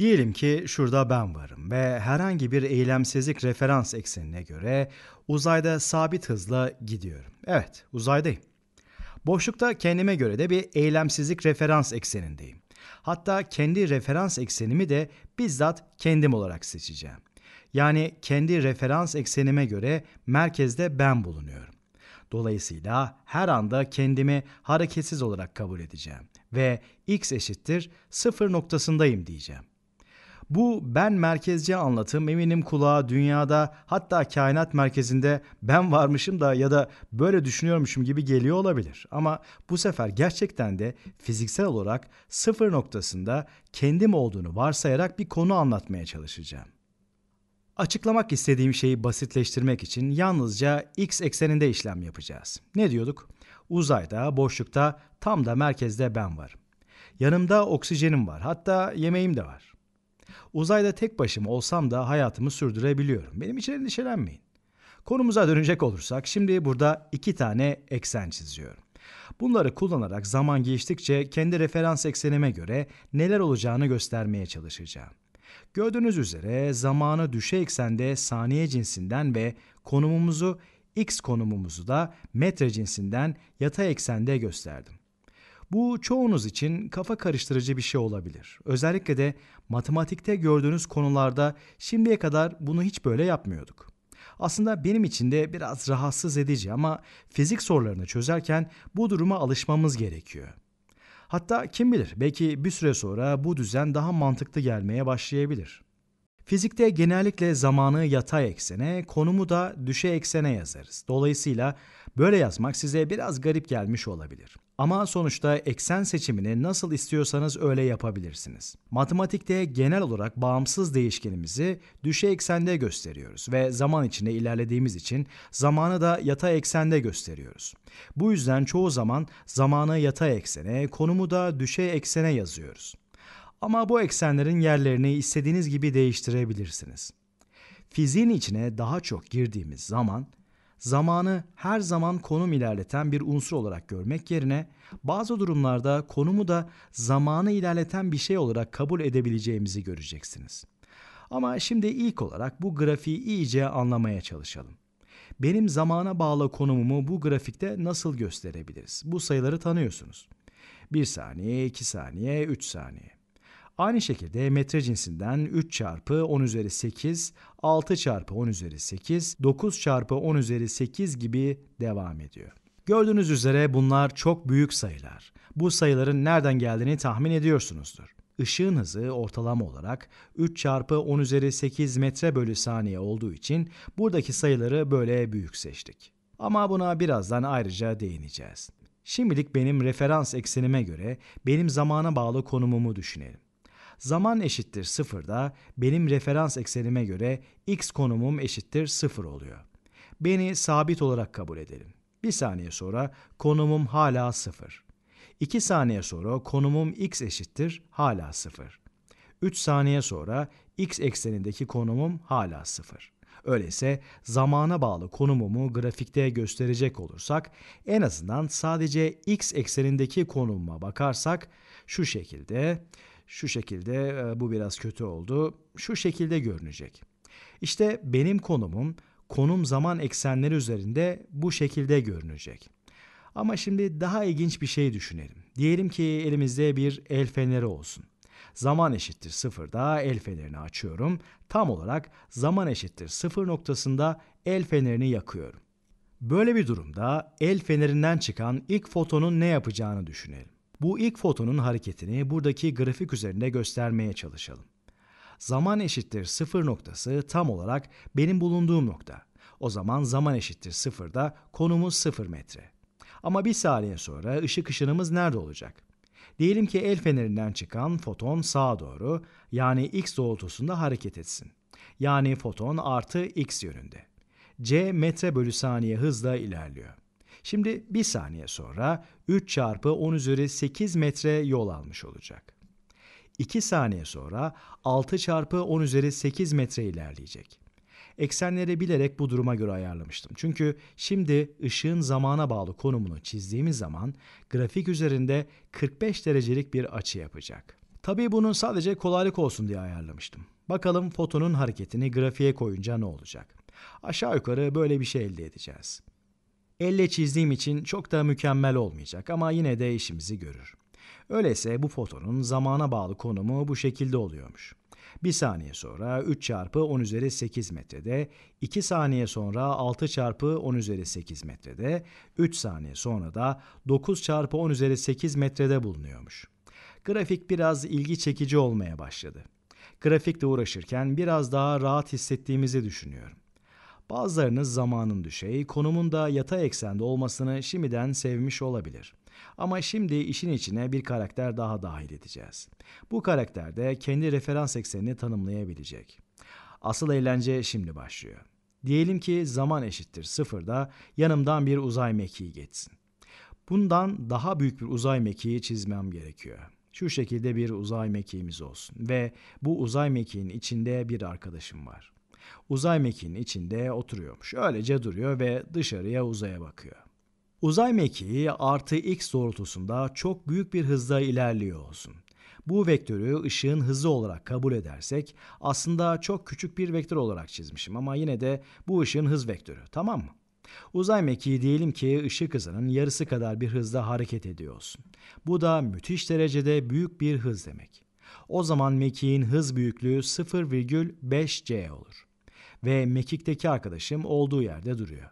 Diyelim ki şurada ben varım ve herhangi bir eylemsizlik referans eksenine göre uzayda sabit hızla gidiyorum. Evet, uzaydayım. Boşlukta kendime göre de bir eylemsizlik referans eksenindeyim. Hatta kendi referans eksenimi de bizzat kendim olarak seçeceğim. Yani kendi referans eksenime göre merkezde ben bulunuyorum. Dolayısıyla her anda kendimi hareketsiz olarak kabul edeceğim ve x eşittir sıfır noktasındayım diyeceğim. Bu ben merkezci anlatım eminim kulağa dünyada hatta kainat merkezinde ben varmışım da ya da böyle düşünüyormuşum gibi geliyor olabilir. Ama bu sefer gerçekten de fiziksel olarak sıfır noktasında kendim olduğunu varsayarak bir konu anlatmaya çalışacağım. Açıklamak istediğim şeyi basitleştirmek için yalnızca x ekseninde işlem yapacağız. Ne diyorduk? Uzayda, boşlukta, tam da merkezde ben varım. Yanımda oksijenim var. Hatta yemeğim de var. Uzayda tek başıma olsam da hayatımı sürdürebiliyorum. Benim için endişelenmeyin. Konumuza dönecek olursak şimdi burada iki tane eksen çiziyorum. Bunları kullanarak zaman geçtikçe kendi referans eksenime göre neler olacağını göstermeye çalışacağım. Gördüğünüz üzere zamanı düşe eksende saniye cinsinden ve konumumuzu x konumumuzu da metre cinsinden yatay eksende gösterdim. Bu çoğunuz için kafa karıştırıcı bir şey olabilir. Özellikle de matematikte gördüğünüz konularda şimdiye kadar bunu hiç böyle yapmıyorduk. Aslında benim için de biraz rahatsız edici ama fizik sorularını çözerken bu duruma alışmamız gerekiyor. Hatta kim bilir belki bir süre sonra bu düzen daha mantıklı gelmeye başlayabilir. Fizikte genellikle zamanı yatay eksene, konumu da düşe eksene yazarız. Dolayısıyla böyle yazmak size biraz garip gelmiş olabilir. Ama sonuçta eksen seçimini nasıl istiyorsanız öyle yapabilirsiniz. Matematikte genel olarak bağımsız değişkenimizi düşe eksende gösteriyoruz ve zaman içinde ilerlediğimiz için zamanı da yatay eksende gösteriyoruz. Bu yüzden çoğu zaman zamanı yatay eksene, konumu da düşe eksene yazıyoruz. Ama bu eksenlerin yerlerini istediğiniz gibi değiştirebilirsiniz. Fiziğin içine daha çok girdiğimiz zaman zamanı her zaman konum ilerleten bir unsur olarak görmek yerine bazı durumlarda konumu da zamanı ilerleten bir şey olarak kabul edebileceğimizi göreceksiniz. Ama şimdi ilk olarak bu grafiği iyice anlamaya çalışalım. Benim zamana bağlı konumumu bu grafikte nasıl gösterebiliriz? Bu sayıları tanıyorsunuz. 1 saniye, 2 saniye, 3 saniye. Aynı şekilde metre cinsinden 3 çarpı 10 üzeri 8, 6 çarpı 10 üzeri 8, 9 çarpı 10 üzeri 8 gibi devam ediyor. Gördüğünüz üzere bunlar çok büyük sayılar. Bu sayıların nereden geldiğini tahmin ediyorsunuzdur. Işığın hızı ortalama olarak 3 çarpı 10 üzeri 8 metre bölü saniye olduğu için buradaki sayıları böyle büyük seçtik. Ama buna birazdan ayrıca değineceğiz. Şimdilik benim referans eksenime göre benim zamana bağlı konumumu düşünelim. Zaman eşittir sıfırda benim referans eksenime göre x konumum eşittir sıfır oluyor. Beni sabit olarak kabul edelim. Bir saniye sonra konumum hala sıfır. 2 saniye sonra konumum x eşittir hala sıfır. 3 saniye sonra x eksenindeki konumum hala sıfır. Öyleyse zamana bağlı konumumu grafikte gösterecek olursak en azından sadece x eksenindeki konumuma bakarsak şu şekilde şu şekilde e, bu biraz kötü oldu, şu şekilde görünecek. İşte benim konumum konum zaman eksenleri üzerinde bu şekilde görünecek. Ama şimdi daha ilginç bir şey düşünelim. Diyelim ki elimizde bir el feneri olsun. Zaman eşittir sıfırda el fenerini açıyorum. Tam olarak zaman eşittir sıfır noktasında el fenerini yakıyorum. Böyle bir durumda el fenerinden çıkan ilk fotonun ne yapacağını düşünelim. Bu ilk fotonun hareketini buradaki grafik üzerinde göstermeye çalışalım. Zaman eşittir 0 noktası tam olarak benim bulunduğum nokta. O zaman zaman eşittir 0'da konumuz 0 metre. Ama bir saniye sonra ışık ışınımız nerede olacak? Diyelim ki el fenerinden çıkan foton sağa doğru yani x doğrultusunda hareket etsin. Yani foton artı x yönünde. c metre bölü saniye hızla ilerliyor. Şimdi bir saniye sonra 3 çarpı 10 üzeri 8 metre yol almış olacak. 2 saniye sonra 6 çarpı 10 üzeri 8 metre ilerleyecek. Eksenleri bilerek bu duruma göre ayarlamıştım. Çünkü şimdi ışığın zamana bağlı konumunu çizdiğimiz zaman grafik üzerinde 45 derecelik bir açı yapacak. Tabii bunun sadece kolaylık olsun diye ayarlamıştım. Bakalım fotonun hareketini grafiğe koyunca ne olacak? Aşağı yukarı böyle bir şey elde edeceğiz. Elle çizdiğim için çok da mükemmel olmayacak ama yine de işimizi görür. Öyleyse bu fotonun zamana bağlı konumu bu şekilde oluyormuş. Bir saniye sonra 3 çarpı 10 üzeri 8 metrede, 2 saniye sonra 6 çarpı 10 üzeri 8 metrede, 3 saniye sonra da 9 çarpı 10 üzeri 8 metrede bulunuyormuş. Grafik biraz ilgi çekici olmaya başladı. Grafikle uğraşırken biraz daha rahat hissettiğimizi düşünüyorum. Bazılarınız zamanın düşey, konumun da yatay eksende olmasını şimdiden sevmiş olabilir. Ama şimdi işin içine bir karakter daha dahil edeceğiz. Bu karakter de kendi referans eksenini tanımlayabilecek. Asıl eğlence şimdi başlıyor. Diyelim ki zaman eşittir sıfırda yanımdan bir uzay mekiği geçsin. Bundan daha büyük bir uzay mekiği çizmem gerekiyor. Şu şekilde bir uzay mekiğimiz olsun ve bu uzay mekiğinin içinde bir arkadaşım var uzay mekiğinin içinde oturuyormuş. Öylece duruyor ve dışarıya uzaya bakıyor. Uzay mekiği artı x doğrultusunda çok büyük bir hızla ilerliyor olsun. Bu vektörü ışığın hızı olarak kabul edersek aslında çok küçük bir vektör olarak çizmişim ama yine de bu ışığın hız vektörü tamam mı? Uzay mekiği diyelim ki ışık hızının yarısı kadar bir hızla hareket ediyor olsun. Bu da müthiş derecede büyük bir hız demek. O zaman mekiğin hız büyüklüğü 0,5c olur ve mekik'teki arkadaşım olduğu yerde duruyor.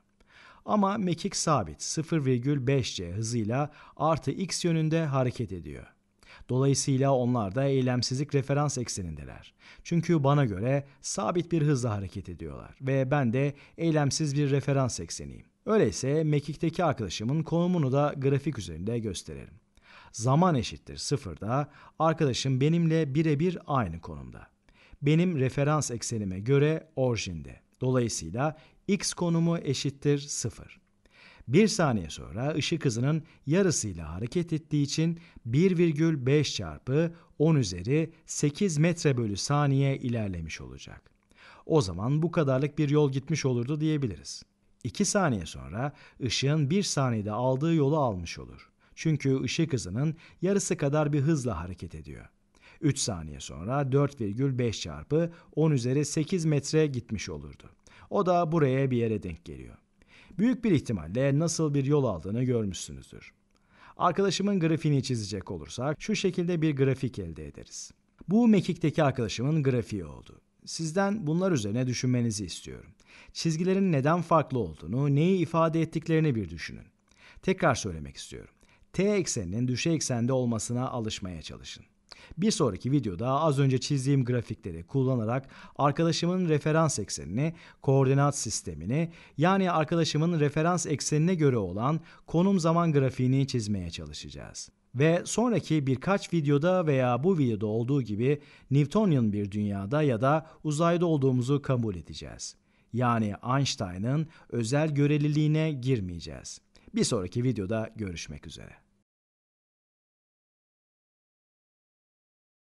Ama mekik sabit 0,5c hızıyla artı x yönünde hareket ediyor. Dolayısıyla onlar da eylemsizlik referans eksenindeler. Çünkü bana göre sabit bir hızla hareket ediyorlar ve ben de eylemsiz bir referans ekseniyim. Öyleyse Mekik'teki arkadaşımın konumunu da grafik üzerinde gösterelim. Zaman eşittir sıfırda, arkadaşım benimle birebir aynı konumda benim referans eksenime göre orijinde. Dolayısıyla x konumu eşittir 0. Bir saniye sonra ışık hızının yarısıyla hareket ettiği için 1,5 çarpı 10 üzeri 8 metre bölü saniye ilerlemiş olacak. O zaman bu kadarlık bir yol gitmiş olurdu diyebiliriz. 2 saniye sonra ışığın 1 saniyede aldığı yolu almış olur. Çünkü ışık hızının yarısı kadar bir hızla hareket ediyor. 3 saniye sonra 4,5 çarpı 10 üzeri 8 metre gitmiş olurdu. O da buraya bir yere denk geliyor. Büyük bir ihtimalle nasıl bir yol aldığını görmüşsünüzdür. Arkadaşımın grafiğini çizecek olursak şu şekilde bir grafik elde ederiz. Bu mekikteki arkadaşımın grafiği oldu. Sizden bunlar üzerine düşünmenizi istiyorum. Çizgilerin neden farklı olduğunu, neyi ifade ettiklerini bir düşünün. Tekrar söylemek istiyorum. T ekseninin düşey eksende olmasına alışmaya çalışın. Bir sonraki videoda az önce çizdiğim grafikleri kullanarak arkadaşımın referans eksenini, koordinat sistemini yani arkadaşımın referans eksenine göre olan konum zaman grafiğini çizmeye çalışacağız. Ve sonraki birkaç videoda veya bu videoda olduğu gibi Newtonian bir dünyada ya da uzayda olduğumuzu kabul edeceğiz. Yani Einstein'ın özel göreliliğine girmeyeceğiz. Bir sonraki videoda görüşmek üzere.